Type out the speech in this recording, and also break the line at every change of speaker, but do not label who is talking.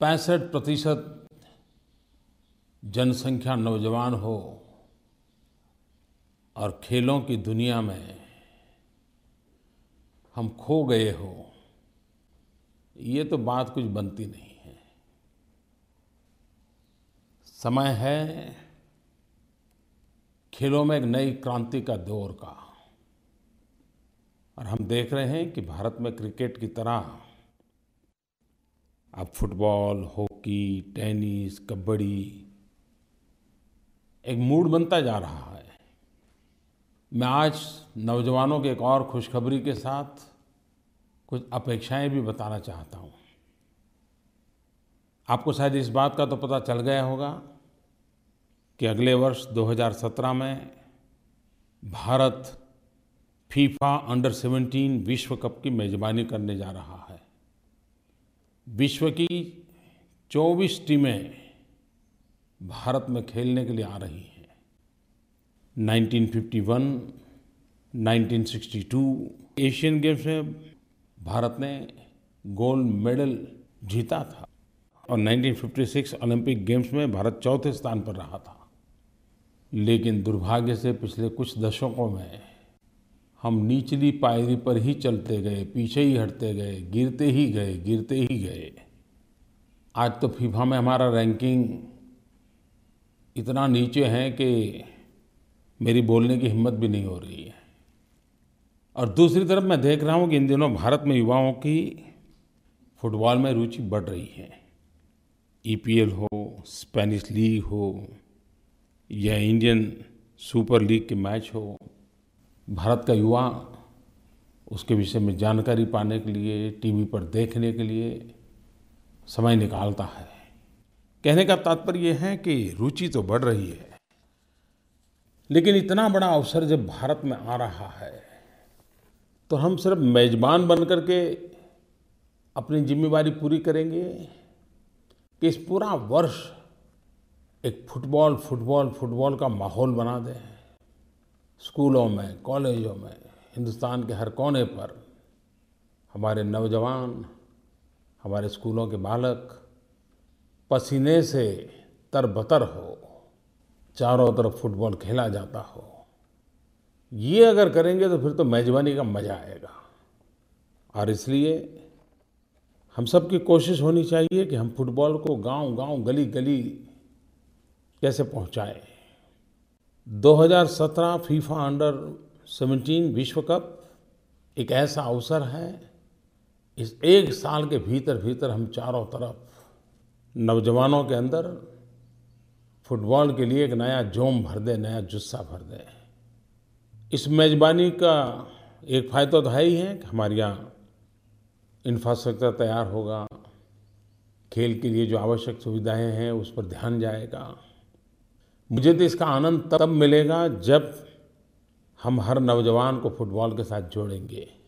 पैंसठ प्रतिशत जनसंख्या नौजवान हो और खेलों की दुनिया में हम खो गए हो ये तो बात कुछ बनती नहीं है समय है खेलों में एक नई क्रांति का दौर का और हम देख रहे हैं कि भारत में क्रिकेट की तरह आप फुटबॉल हॉकी टेनिस कबड्डी एक मूड बनता जा रहा है मैं आज नौजवानों के एक और खुशखबरी के साथ कुछ अपेक्षाएं भी बताना चाहता हूँ आपको शायद इस बात का तो पता चल गया होगा कि अगले वर्ष 2017 में भारत फीफा अंडर 17 विश्व कप की मेज़बानी करने जा रहा है विश्व की 24 टीमें भारत में खेलने के लिए आ रही हैं 1951, 1962 एशियन गेम्स में भारत ने गोल्ड मेडल जीता था और 1956 ओलंपिक गेम्स में भारत चौथे स्थान पर रहा था लेकिन दुर्भाग्य से पिछले कुछ दशकों में हम निचली पायरी पर ही चलते गए पीछे ही हटते गए गिरते ही गए गिरते ही गए आज तो फीफा में हमारा रैंकिंग इतना नीचे है कि मेरी बोलने की हिम्मत भी नहीं हो रही है और दूसरी तरफ मैं देख रहा हूँ कि इन दिनों भारत में युवाओं की फुटबॉल में रुचि बढ़ रही है ई e हो स्पेनिश लीग हो या इंडियन सुपर लीग के मैच हो भारत का युवा उसके विषय में जानकारी पाने के लिए टीवी पर देखने के लिए समय निकालता है कहने का तात्पर्य यह है कि रुचि तो बढ़ रही है लेकिन इतना बड़ा अवसर जब भारत में आ रहा है तो हम सिर्फ मेजबान बन कर के अपनी जिम्मेवारी पूरी करेंगे कि इस पूरा वर्ष एक फुटबॉल फुटबॉल फुटबॉल का माहौल बना दें स्कूलों में कॉलेजों में हिंदुस्तान के हर कोने पर हमारे नौजवान हमारे स्कूलों के बालक पसीने से तरबतर हो चारों तरफ फुटबॉल खेला जाता हो ये अगर करेंगे तो फिर तो मेजबानी का मज़ा आएगा और इसलिए हम सब की कोशिश होनी चाहिए कि हम फुटबॉल को गांव गांव गली गली कैसे पहुंचाएं 2017 फीफा अंडर 17 विश्व कप एक ऐसा अवसर है इस एक साल के भीतर भीतर हम चारों तरफ नौजवानों के अंदर फुटबॉल के लिए एक नया जोम भर दे नया जुस्सा भर दे इस मेज़बानी का एक फ़ायदा तो है ही है कि हमारे यहाँ इंफ्रास्ट्रक्चर तैयार होगा खेल के लिए जो आवश्यक सुविधाएं हैं उस पर ध्यान जाएगा मुझे तो इसका आनंद तब मिलेगा जब हम हर नौजवान को फुटबॉल के साथ जोड़ेंगे